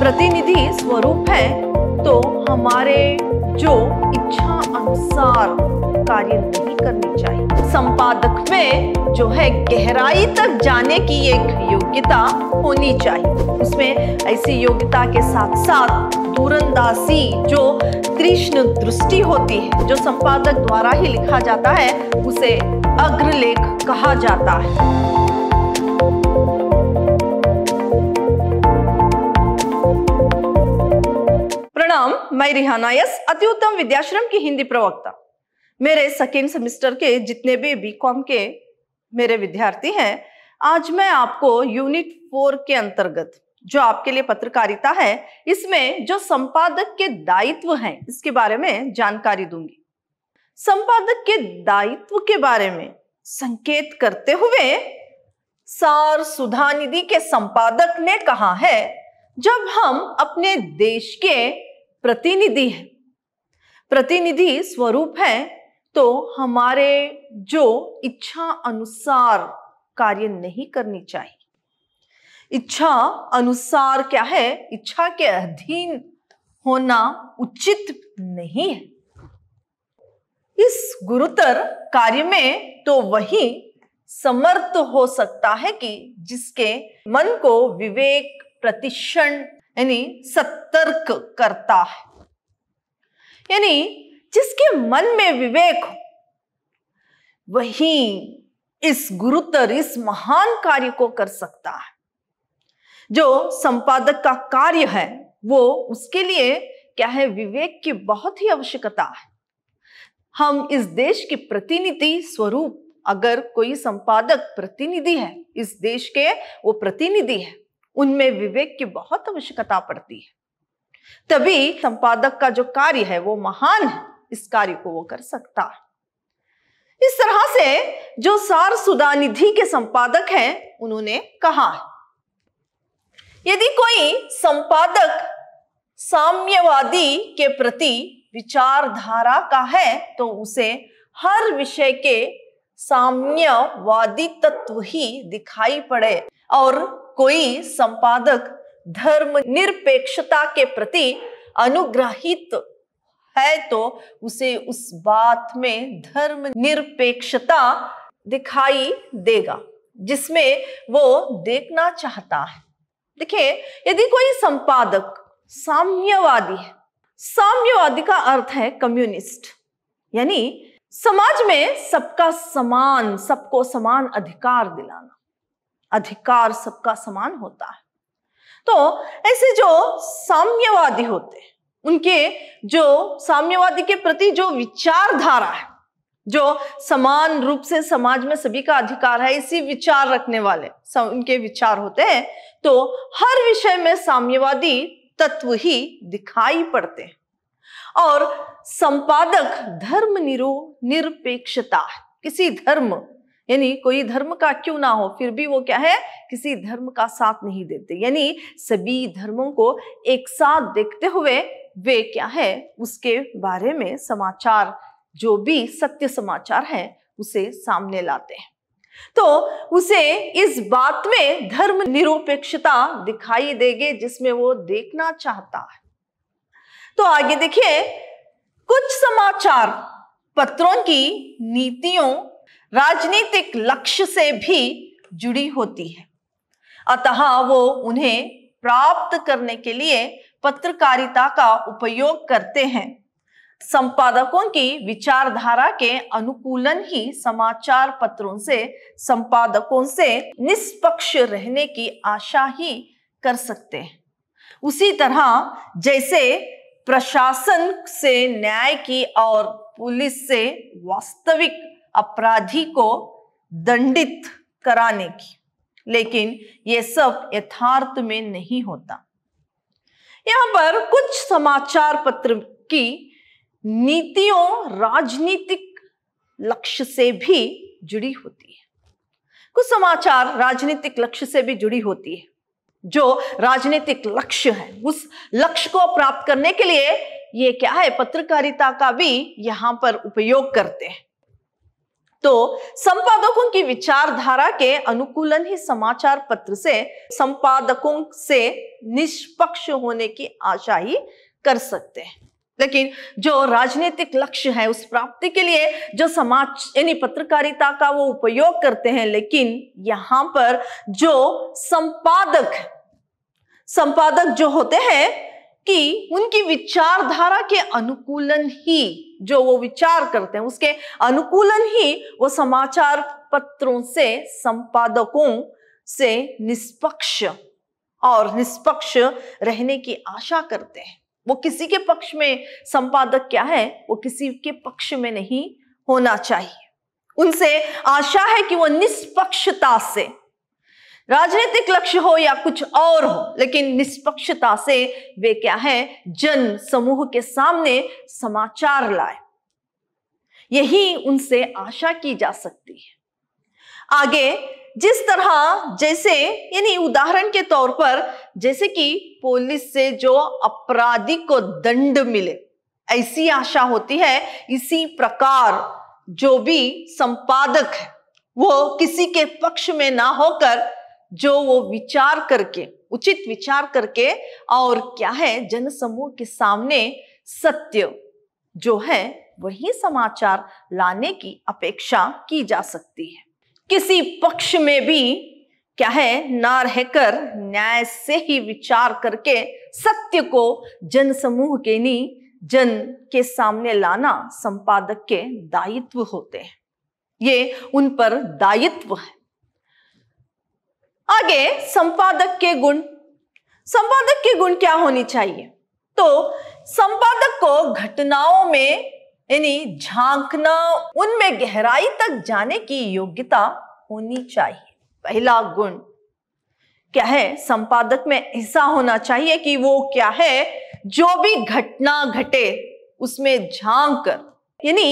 प्रतिनिधि स्वरूप है तो हमारे जो इच्छा अनुसार कार्य नहीं करनी चाहिए संपादक में जो है गहराई तक जाने की एक योग्यता होनी चाहिए उसमें ऐसी योग्यता के साथ साथ दूरंदासी जो कृष्ण दृष्टि होती है जो संपादक द्वारा ही लिखा जाता है उसे अग्रलेख कहा जाता है प्रणाम मैं रिहाना यस अतिउत्तम विद्याश्रम की हिंदी प्रवक्ता मेरे सेकेंड सेमिस्टर के जितने भी बीकॉम के मेरे विद्यार्थी हैं आज मैं आपको यूनिट फोर के अंतर्गत जो आपके लिए पत्रकारिता है इसमें जो संपादक के दायित्व हैं इसके बारे में जानकारी दूंगी संपादक के दायित्व के बारे में संकेत करते हुए सार सुधा निधि के संपादक ने कहा है जब हम अपने देश के प्रतिनिधि है प्रतिनिधि स्वरूप है तो हमारे जो इच्छा अनुसार कार्य नहीं करनी चाहिए इच्छा अनुसार क्या है इच्छा के अधीन होना उचित नहीं है इस गुरुतर कार्य में तो वही समर्थ हो सकता है कि जिसके मन को विवेक प्रतिष्ठण यानी सतर्क करता है यानी जिसके मन में विवेक हो वही इस गुरुतर इस महान कार्य को कर सकता है जो संपादक का कार्य है वो उसके लिए क्या है विवेक की बहुत ही आवश्यकता है हम इस देश की प्रतिनिधि स्वरूप अगर कोई संपादक प्रतिनिधि है इस देश के वो प्रतिनिधि है उनमें विवेक की बहुत आवश्यकता पड़ती है तभी संपादक का जो कार्य है वो महान है इस कार्य को वो कर सकता है इस तरह से जो सार निधि के संपादक हैं उन्होंने कहा यदि कोई संपादक साम्यवादी के प्रति विचारधारा का है तो उसे हर विषय के साम्यवादी तत्व ही दिखाई पड़े और कोई संपादक धर्म निरपेक्षता के प्रति अनुग्रहित है तो उसे उस बात में धर्म निरपेक्षता दिखाई देगा जिसमें वो देखना चाहता है देखिए यदि कोई संपादक साम्यवादी है साम्यवादी का अर्थ है कम्युनिस्ट यानी समाज में सबका समान सबको समान अधिकार दिलाना अधिकार सबका समान होता है तो ऐसे जो साम्यवादी होते उनके जो साम्यवादी के प्रति जो विचारधारा है जो समान रूप से समाज में सभी का अधिकार है इसी विचार रखने वाले उनके विचार होते हैं तो हर विषय में साम्यवादी तत्व ही दिखाई पड़ते हैं और संपादक धर्म निरो निरपेक्षता किसी धर्म यानी कोई धर्म का क्यों ना हो फिर भी वो क्या है किसी धर्म का साथ नहीं देते यानी सभी धर्मों को एक साथ देखते हुए वे क्या है उसके बारे में समाचार जो भी सत्य समाचार है उसे सामने लाते हैं तो उसे इस बात में धर्म निरपेक्षता दिखाई देगी जिसमें वो देखना चाहता है तो आगे देखिए कुछ समाचार पत्रों की नीतियों राजनीतिक लक्ष्य से भी जुड़ी होती है अतः वो उन्हें प्राप्त करने के लिए पत्रकारिता का उपयोग करते हैं संपादकों की विचारधारा के अनुकूलन ही समाचार पत्रों से संपादकों से निष्पक्ष रहने की आशा ही कर सकते हैं उसी तरह जैसे प्रशासन से न्याय की और पुलिस से वास्तविक अपराधी को दंडित कराने की लेकिन ये सब यथार्थ में नहीं होता यहां पर कुछ समाचार पत्र की नीतियों राजनीतिक लक्ष्य से भी जुड़ी होती है कुछ समाचार राजनीतिक लक्ष्य से भी जुड़ी होती है जो राजनीतिक लक्ष्य है उस लक्ष्य को प्राप्त करने के लिए ये क्या है पत्रकारिता का भी यहां पर उपयोग करते हैं तो संपादकों की विचारधारा के अनुकूलन ही समाचार पत्र से संपादकों से निष्पक्ष होने की आशा ही कर सकते हैं लेकिन जो राजनीतिक लक्ष्य है उस प्राप्ति के लिए जो समाज यानी पत्रकारिता का वो उपयोग करते हैं लेकिन यहां पर जो संपादक संपादक जो होते हैं कि उनकी विचारधारा के अनुकूलन ही जो वो विचार करते हैं उसके अनुकूलन ही वो समाचार पत्रों से संपादकों से निष्पक्ष और निष्पक्ष रहने की आशा करते हैं वो किसी के पक्ष में संपादक क्या है वो किसी के पक्ष में नहीं होना चाहिए उनसे आशा है कि वो निष्पक्षता से राजनीतिक लक्ष्य हो या कुछ और हो लेकिन निष्पक्षता से वे क्या है जन समूह के सामने समाचार लाए यही उनसे आशा की जा सकती है आगे जिस तरह जैसे यानी उदाहरण के तौर पर जैसे कि पुलिस से जो अपराधी को दंड मिले ऐसी आशा होती है इसी प्रकार जो भी संपादक है वो किसी के पक्ष में ना होकर जो वो विचार करके उचित विचार करके और क्या है जनसमूह के सामने सत्य जो है वही समाचार लाने की अपेक्षा की जा सकती है किसी पक्ष में भी क्या है ना रहकर न्याय से ही विचार करके सत्य को जन समूह के नी जन के सामने लाना संपादक के दायित्व होते हैं ये उन पर दायित्व है आगे संपादक के गुण संपादक के गुण क्या होनी चाहिए तो संपादक को घटनाओं में यानी झांकना उनमें गहराई तक जाने की योग्यता होनी चाहिए पहला गुण क्या है संपादक में ऐसा होना चाहिए कि वो क्या है जो भी घटना घटे उसमें झांक कर यानी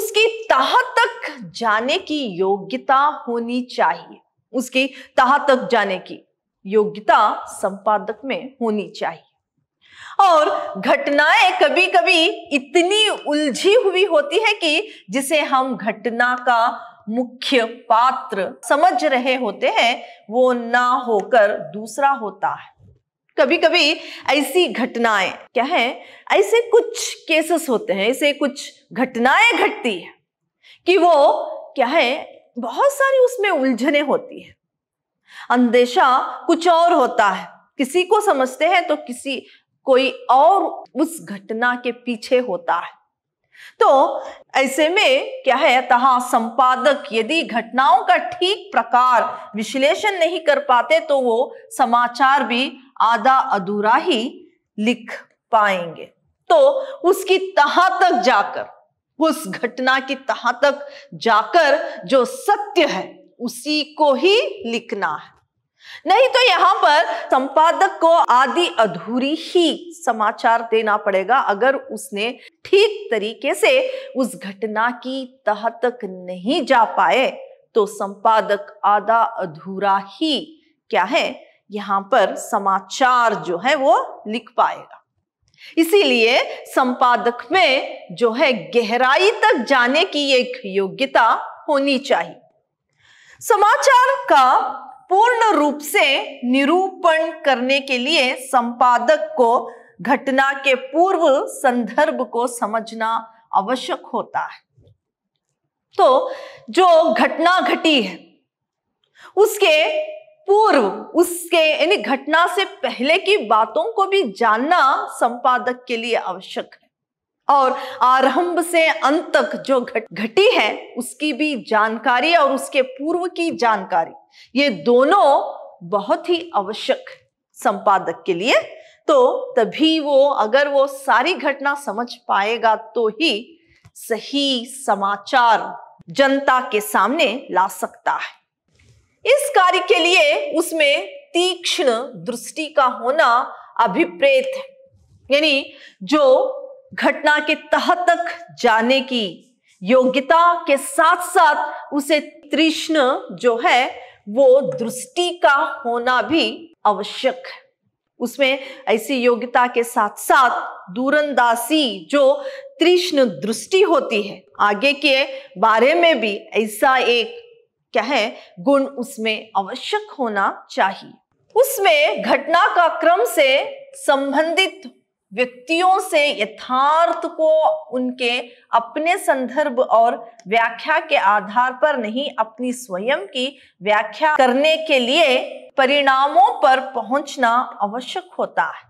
उसकी तह तक जाने की योग्यता होनी चाहिए उसके तह तक जाने की योग्यता संपादक में होनी चाहिए और घटनाएं कभी कभी इतनी उलझी हुई होती है कि जिसे हम घटना का मुख्य पात्र समझ रहे होते हैं वो ना होकर दूसरा होता है कभी कभी ऐसी घटनाएं क्या है ऐसे कुछ केसेस होते हैं ऐसे कुछ घटनाएं घटती है कि वो क्या है बहुत सारी उसमें उलझने होती है अंदेशा कुछ और होता है किसी को समझते हैं तो किसी कोई और उस घटना के पीछे होता है तो ऐसे में क्या है तहा संपादक यदि घटनाओं का ठीक प्रकार विश्लेषण नहीं कर पाते तो वो समाचार भी आधा अधूरा ही लिख पाएंगे तो उसकी तहा तक जाकर उस घटना की तहां तक जाकर जो सत्य है उसी को ही लिखना है नहीं तो यहां पर संपादक को आधी अधूरी ही समाचार देना पड़ेगा अगर उसने ठीक तरीके से उस घटना की तह तक नहीं जा पाए तो संपादक आधा अधूरा ही क्या है यहां पर समाचार जो है वो लिख पाएगा इसीलिए संपादक में जो है गहराई तक जाने की एक योग्यता होनी चाहिए समाचार का पूर्ण रूप से निरूपण करने के लिए संपादक को घटना के पूर्व संदर्भ को समझना आवश्यक होता है तो जो घटना घटी है उसके पूर्व उसके यानी घटना से पहले की बातों को भी जानना संपादक के लिए आवश्यक है और आरंभ से अंत तक जो घट घटी है उसकी भी जानकारी और उसके पूर्व की जानकारी ये दोनों बहुत ही आवश्यक संपादक के लिए तो तभी वो अगर वो सारी घटना समझ पाएगा तो ही सही समाचार जनता के सामने ला सकता है इस कार्य के लिए उसमें तीक्ष्ण दृष्टि का होना अभिप्रेत है यानी जो घटना के तह तक जाने की योग्यता के साथ साथ उसे तृष्ण जो है वो दृष्टि का होना भी आवश्यक है उसमें ऐसी योग्यता के साथ साथ दूरंदासी जो तीक्ष्ण दृष्टि होती है आगे के बारे में भी ऐसा एक क्या है गुण उसमें आवश्यक होना चाहिए उसमें घटना का क्रम से संबंधित व्यक्तियों से यथार्थ को उनके अपने संदर्भ और व्याख्या के आधार पर नहीं अपनी स्वयं की व्याख्या करने के लिए परिणामों पर पहुंचना आवश्यक होता है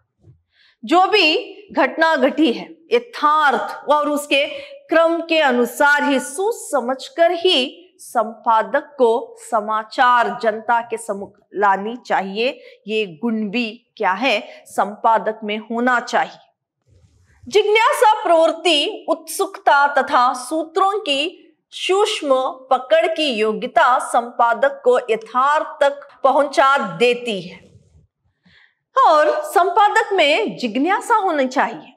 जो भी घटना घटी है यथार्थ और उसके क्रम के अनुसार ही सोच समझ कर ही संपादक को समाचार जनता के समुख लानी चाहिए ये गुण भी क्या है संपादक में होना चाहिए जिज्ञासा प्रवृत्ति उत्सुकता तथा सूत्रों की सूक्ष्म पकड़ की योग्यता संपादक को यथार्थ तक पहुंचा देती है और संपादक में जिज्ञासा होनी चाहिए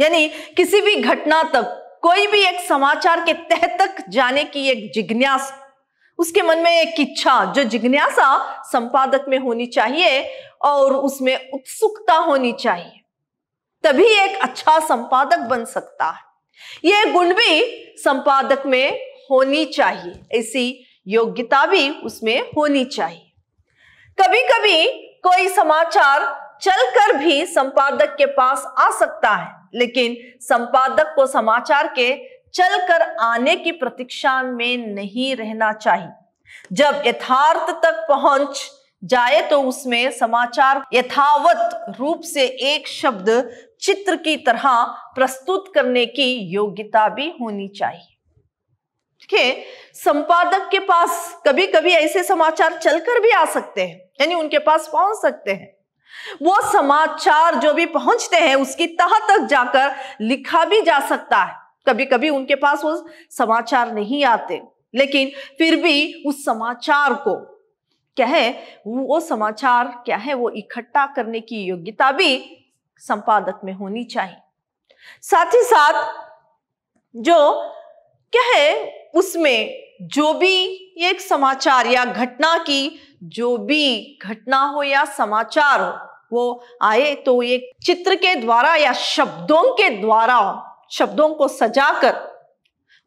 यानी किसी भी घटना तक कोई भी एक समाचार के तह तक जाने की एक जिज्ञास उसके मन में एक इच्छा जो जिज्ञासा संपादक में होनी चाहिए और उसमें उत्सुकता होनी चाहिए तभी एक अच्छा संपादक बन सकता है यह गुण भी संपादक में होनी चाहिए ऐसी योग्यता भी उसमें होनी चाहिए कभी कभी कोई समाचार चलकर भी संपादक के पास आ सकता है लेकिन संपादक को समाचार के चलकर आने की प्रतीक्षा में नहीं रहना चाहिए जब यथार्थ तक पहुंच जाए तो उसमें समाचार यथावत रूप से एक शब्द चित्र की तरह प्रस्तुत करने की योग्यता भी होनी चाहिए ठीक है संपादक के पास कभी कभी ऐसे समाचार चलकर भी आ सकते हैं यानी उनके पास पहुंच सकते हैं वो समाचार जो भी पहुंचते हैं उसकी तह तक जाकर लिखा भी जा सकता है कभी कभी उनके पास वो समाचार नहीं आते लेकिन फिर भी उस समाचार को क्या है वो समाचार क्या है वो इकट्ठा करने की योग्यता भी संपादक में होनी चाहिए साथ ही साथ जो क्या है उसमें जो भी एक समाचार या घटना की जो भी घटना हो या समाचार हो वो आए तो ये चित्र के द्वारा या शब्दों के द्वारा शब्दों को सजाकर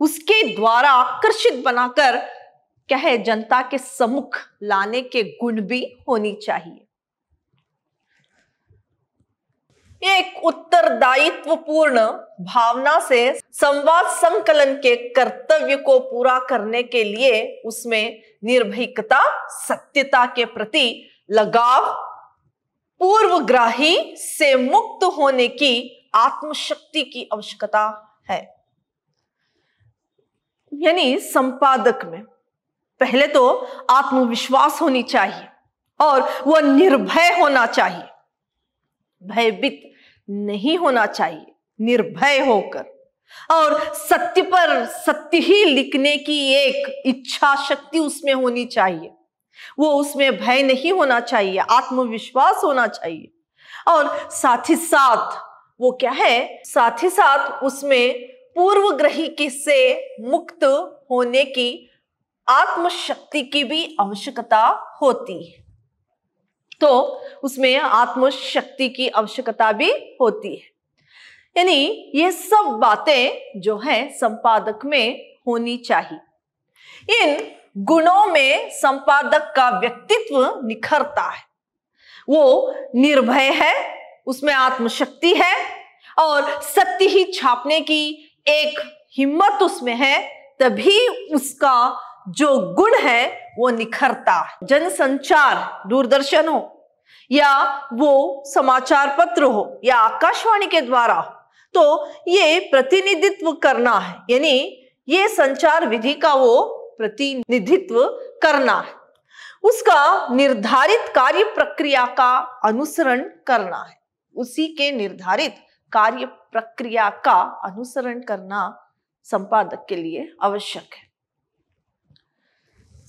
उसके द्वारा आकर्षित बनाकर क्या है जनता के सम्मुख लाने के गुण भी होनी चाहिए एक उत्तरदायित्व पूर्ण भावना से संवाद संकलन के कर्तव्य को पूरा करने के लिए उसमें निर्भीकता सत्यता के प्रति लगाव पूर्वग्राही से मुक्त होने की आत्मशक्ति की आवश्यकता है यानी संपादक में पहले तो आत्मविश्वास होनी चाहिए और वह निर्भय होना चाहिए भयभीत नहीं होना चाहिए निर्भय होकर और सत्य पर सत्य ही लिखने की एक इच्छा शक्ति उसमें होनी चाहिए वो उसमें भय नहीं होना चाहिए आत्मविश्वास होना चाहिए और साथ ही साथ वो क्या है साथ ही साथ उसमें पूर्वग्रही के से मुक्त होने की आत्मशक्ति की भी आवश्यकता होती है तो उसमें आत्मशक्ति की आवश्यकता भी होती है यानी ये सब बातें जो है संपादक में होनी चाहिए इन गुणों में संपादक का व्यक्तित्व निखरता है वो निर्भय है उसमें आत्मशक्ति है और सत्य ही छापने की एक हिम्मत उसमें है तभी उसका जो गुण है वो निखरता जनसंचार दूरदर्शन हो या वो समाचार पत्र हो या आकाशवाणी के द्वारा हो तो ये प्रतिनिधित्व करना है यानी ये संचार विधि का वो प्रतिनिधित्व करना है उसका निर्धारित कार्य प्रक्रिया का अनुसरण करना है उसी के निर्धारित कार्य प्रक्रिया का अनुसरण करना संपादक के लिए आवश्यक है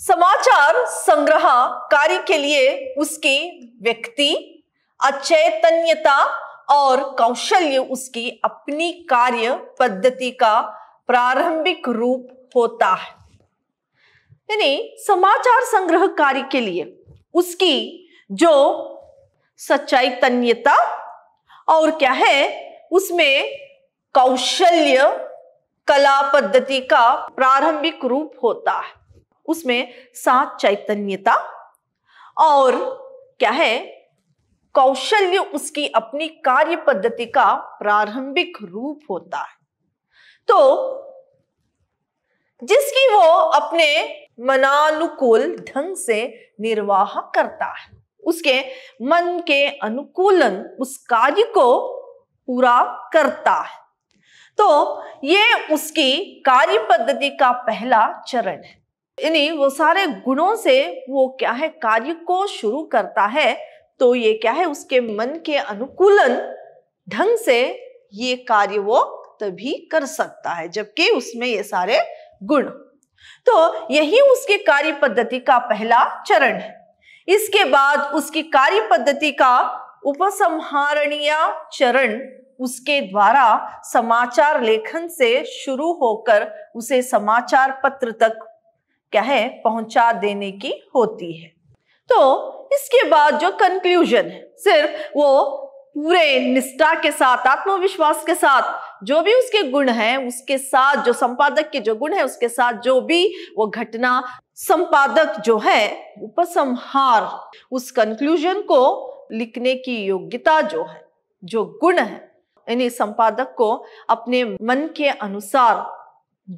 समाचार संग्रह कार्य के लिए उसकी व्यक्ति अचैतन्यता और कौशल्य उसकी अपनी कार्य पद्धति का प्रारंभिक रूप होता है यानी समाचार संग्रह कार्य के लिए उसकी जो सचैतन्यता और क्या है उसमें कौशल्य कला पद्धति का प्रारंभिक रूप होता है उसमें सात चैतन्यता और क्या है कौशल्य उसकी अपनी कार्य पद्धति का प्रारंभिक रूप होता है तो जिसकी वो अपने मनानुकूल ढंग से निर्वाह करता है उसके मन के अनुकूलन उस कार्य को पूरा करता है तो ये उसकी कार्य पद्धति का पहला चरण है इन्हीं वो सारे गुणों से वो क्या है कार्य को शुरू करता है तो ये क्या है उसके मन के अनुकूलन ढंग से ये कार्य वो तभी कर सकता है जबकि उसमें ये सारे गुण तो यही उसके कार्य पद्धति का पहला चरण है इसके बाद उसकी कार्य पद्धति का उपसंहारणीय चरण उसके द्वारा समाचार लेखन से शुरू होकर उसे समाचार पत्र तक क्या है पहुंचा देने की होती है तो इसके बाद जो कंक्लूजन है सिर्फ वो पूरे निष्ठा के साथ आत्मविश्वास के साथ जो भी उसके गुण हैं उसके साथ जो संपादक के जो गुण है उसके साथ जो भी वो घटना संपादक जो है उपसंहार उस कंक्लूजन को लिखने की योग्यता जो है जो गुण है यानी संपादक को अपने मन के अनुसार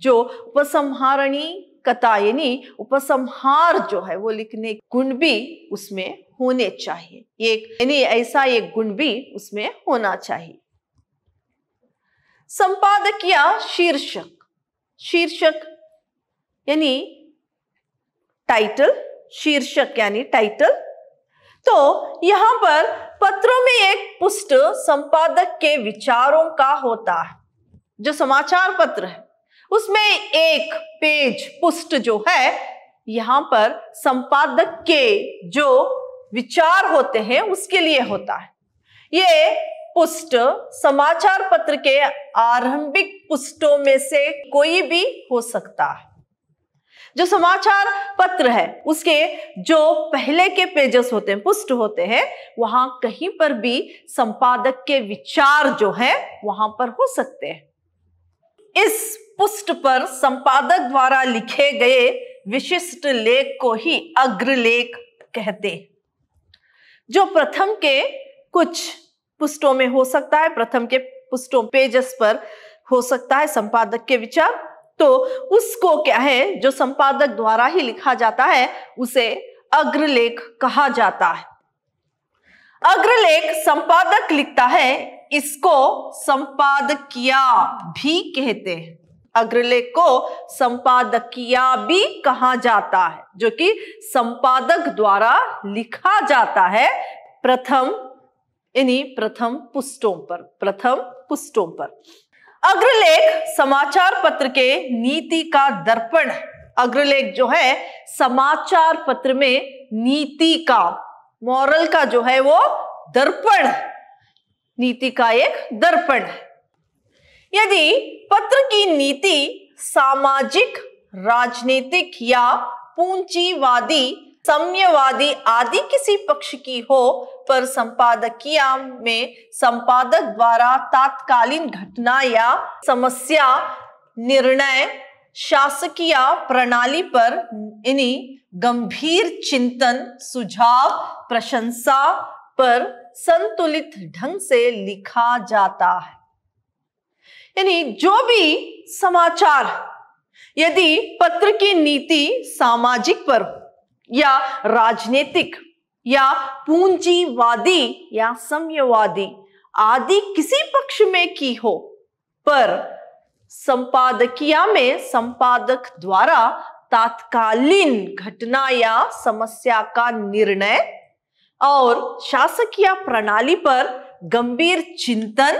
जो उपसंहारणी कथा यानी उपसंहार जो है वो लिखने गुण भी उसमें होने चाहिए एक यानी ऐसा एक गुण भी उसमें होना चाहिए संपादकीय शीर्षक शीर्षक यानी टाइटल शीर्षक यानी टाइटल तो यहां पर पत्रों में एक पुष्ट संपादक के विचारों का होता है जो समाचार पत्र है उसमें एक पेज पुष्ट जो है यहां पर संपादक के जो विचार होते हैं उसके लिए होता है ये पुष्ट समाचार पत्र के आरंभिक पुष्टों में से कोई भी हो सकता है जो समाचार पत्र है उसके जो पहले के पेजेस होते हैं पुष्ट होते हैं वहां कहीं पर भी संपादक के विचार जो है वहां पर हो सकते हैं इस पुष्ट पर संपादक द्वारा लिखे गए विशिष्ट लेख को ही अग्रलेख कहते जो प्रथम के कुछ पुष्टों में हो सकता है प्रथम के पुष्टों पेजस पर हो सकता है संपादक के विचार तो उसको क्या है जो संपादक द्वारा ही लिखा जाता है उसे अग्रलेख कहा जाता है अग्रलेख संपादक लिखता है इसको संपादकीय भी कहते हैं अग्रलेख को संपादकीय भी कहा जाता है जो कि संपादक द्वारा लिखा जाता है प्रथम इन्हीं प्रथम पुष्टों पर प्रथम पुष्टों पर अग्रलेख समाचार पत्र के नीति का दर्पण अग्रलेख जो है समाचार पत्र में नीति का मॉरल का जो है वो दर्पण नीति का एक दर्पण है यदि पत्र की नीति सामाजिक राजनीतिक या पूंजीवादी सम्यवादी आदि किसी पक्ष की हो पर संपादकीय में संपादक द्वारा तात्कालीन घटना या समस्या निर्णय शासकीय प्रणाली पर इन्हीं गंभीर चिंतन सुझाव प्रशंसा पर संतुलित ढंग से लिखा जाता है यानी जो भी समाचार यदि पत्र की नीति सामाजिक पर या राजनीतिक या पूंजीवादी या समयवादी आदि किसी पक्ष में की हो पर संपादकिया में संपादक द्वारा तात्कालीन घटना या समस्या का निर्णय और शासकीय प्रणाली पर गंभीर चिंतन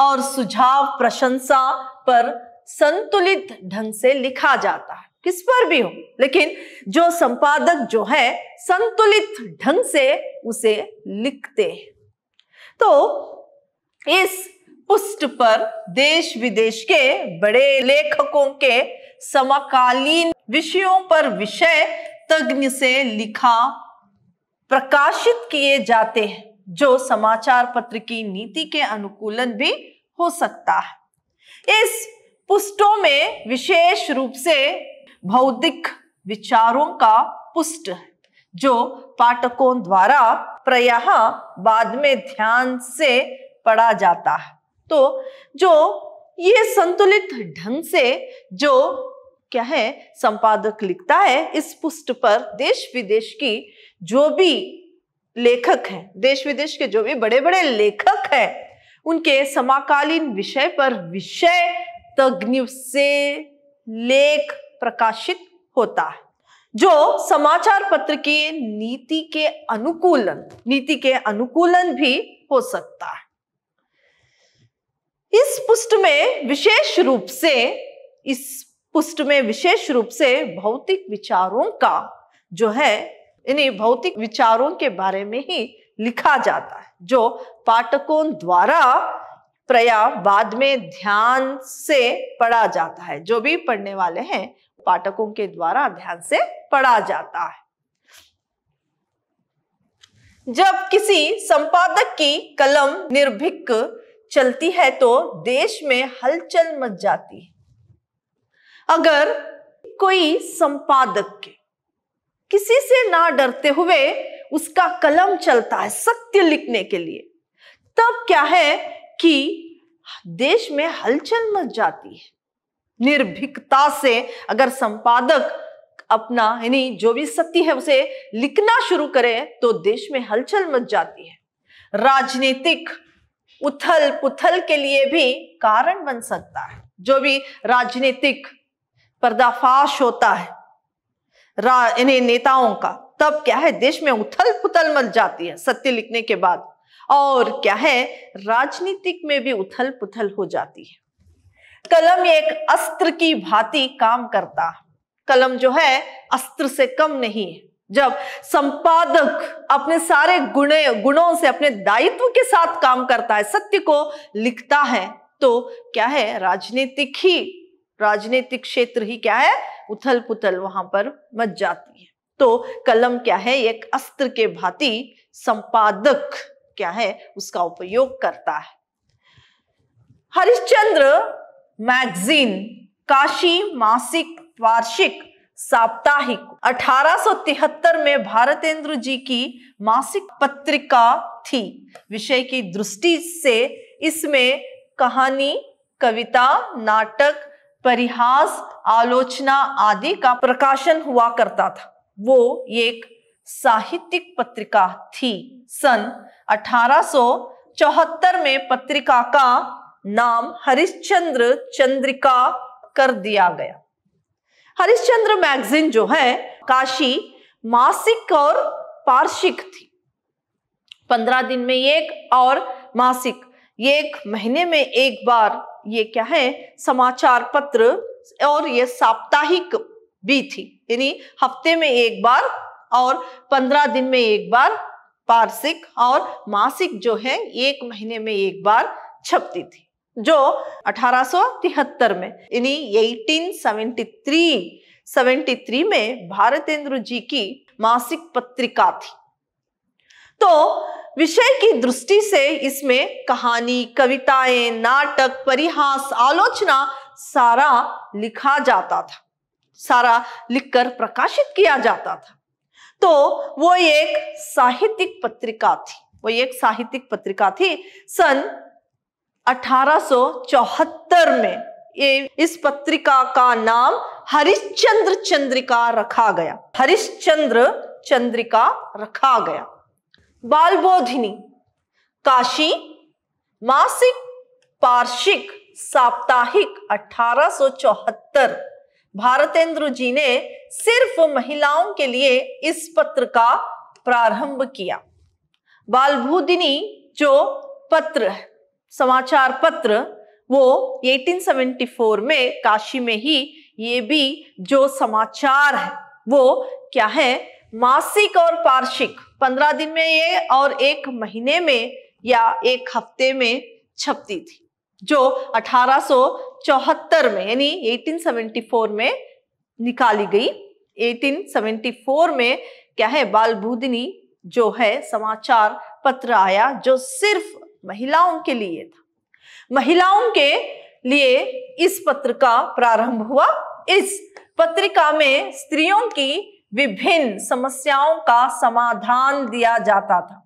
और सुझाव प्रशंसा पर संतुलित ढंग से लिखा जाता है किस पर भी हो लेकिन जो संपादक जो है संतुलित ढंग से उसे लिखते हैं तो इस पुष्ट पर देश विदेश के बड़े लेखकों के समकालीन विषयों पर विषय तज्ञ से लिखा प्रकाशित किए जाते हैं जो समाचार पत्र की नीति के अनुकूलन भी हो सकता है इस पुष्टों में विशेष रूप से भौतिक विचारों का पुष्ट है जो पाठकों द्वारा प्रयाह बाद में ध्यान से पढ़ा जाता है तो जो ये संतुलित ढंग से जो क्या है संपादक लिखता है इस पुष्ट पर देश विदेश की जो भी लेखक हैं देश विदेश के जो भी बड़े बड़े लेखक हैं उनके समाकालीन विषय पर विषय तज्ञ से लेख प्रकाशित होता है जो समाचार पत्र की नीति के अनुकूलन नीति के अनुकूलन भी हो सकता है इस पुष्ट में विशेष रूप से इस पुष्ट में विशेष रूप से भौतिक विचारों का जो है इन्हीं भौतिक विचारों के बारे में ही लिखा जाता है जो पाठकों द्वारा प्रया बाद में ध्यान से पढ़ा जाता है जो भी पढ़ने वाले हैं पाठकों के द्वारा ध्यान से पढ़ा जाता है जब किसी संपादक की कलम निर्भिक चलती है तो देश में हलचल मच जाती है अगर कोई संपादक के किसी से ना डरते हुए उसका कलम चलता है सत्य लिखने के लिए तब क्या है कि देश में हलचल मच जाती है निर्भीकता से अगर संपादक अपना यानी जो भी सत्य है उसे लिखना शुरू करे तो देश में हलचल मच जाती है राजनीतिक उथल पुथल के लिए भी कारण बन सकता है जो भी राजनीतिक पर्दाफाश होता है इन्हें नेताओं का तब क्या है देश में उथल पुथल मच जाती है सत्य लिखने के बाद और क्या है राजनीतिक में भी उथल पुथल हो जाती है कलम एक अस्त्र की भांति काम करता कलम जो है अस्त्र से कम नहीं है जब संपादक अपने सारे गुणे गुणों से अपने दायित्व के साथ काम करता है सत्य को लिखता है तो क्या है राजनीतिक ही राजनीतिक क्षेत्र ही क्या है उथल पुथल वहां पर मच जाती है तो कलम क्या है एक अस्त्र के भांति संपादक क्या है उसका उपयोग करता है हरिश्चंद्र मैगजीन काशी मासिक वार्षिक साप्ताहिक 1873 में भारतेंद्र जी की मासिक पत्रिका थी विषय की दृष्टि से इसमें कहानी कविता नाटक परिहास आलोचना आदि का प्रकाशन हुआ करता था वो एक साहित्यिक पत्रिका थी सन 1874 में पत्रिका का नाम हरिश्चंद्र चंद्रिका कर दिया गया हरिश्चंद्र मैगजीन जो है काशी मासिक और पार्षिक थी पंद्रह दिन में एक और मासिक ये एक महीने में एक बार ये क्या है समाचार पत्र और ये साप्ताहिक भी थी यानी हफ्ते में एक बार और पंद्रह दिन में एक बार वार्षिक और मासिक जो है एक महीने में एक बार छपती थी जो अठारह में यानी 1873 73 में भारतेंद्र जी की मासिक पत्रिका थी तो विषय की दृष्टि से इसमें कहानी कविताएं नाटक परिहास आलोचना सारा लिखा जाता था सारा लिखकर प्रकाशित किया जाता था तो वो एक साहित्यिक पत्रिका थी वो एक साहित्यिक पत्रिका थी सन 1874 में ये इस पत्रिका का नाम हरिश्चंद्र चंद्रिका रखा गया हरिश्चंद्र चंद्रिका रखा गया बालबोधिनी काशी मासिक पार्शिक साप्ताहिक 1874 भारतेंद्र जी ने सिर्फ महिलाओं के लिए इस पत्र का प्रारंभ किया बालभूदिनी जो पत्र समाचार पत्र वो 1874 में काशी में ही ये भी जो समाचार है वो क्या है मासिक और पार्षिक पंद्रह दिन में ये और एक महीने में या एक हफ्ते में छपती थी जो 1874 में यानी 1874 में निकाली गई 1874 में क्या है बाल बुधनी जो है समाचार पत्र आया जो सिर्फ महिलाओं के लिए था महिलाओं के लिए इस पत्र का प्रारंभ हुआ इस पत्रिका में स्त्रियों की विभिन्न समस्याओं का समाधान दिया जाता था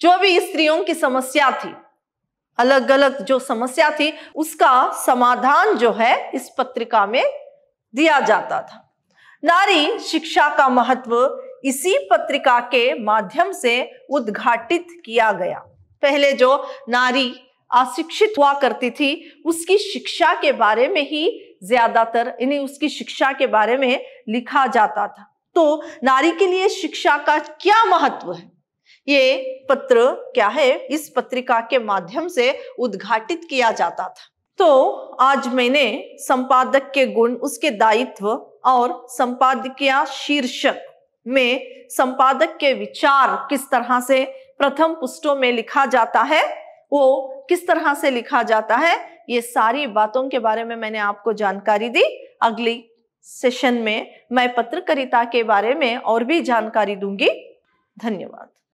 जो भी स्त्रियों की समस्या थी अलग अलग जो समस्या थी उसका समाधान जो है इस पत्रिका में दिया जाता था नारी शिक्षा का महत्व इसी पत्रिका के माध्यम से उद्घाटित किया गया पहले जो नारी अशिक्षित हुआ करती थी उसकी शिक्षा के बारे में ही ज्यादातर यानी उसकी शिक्षा के बारे में लिखा जाता था तो नारी के लिए शिक्षा का क्या महत्व है ये पत्र क्या है इस पत्रिका के माध्यम से उद्घाटित किया जाता था तो आज मैंने संपादक के गुण उसके दायित्व और संपादकीय शीर्षक में संपादक के विचार किस तरह से प्रथम पुष्टों में लिखा जाता है वो किस तरह से लिखा जाता है ये सारी बातों के बारे में मैंने आपको जानकारी दी अगली सेशन में मैं पत्रकारिता के बारे में और भी जानकारी दूंगी धन्यवाद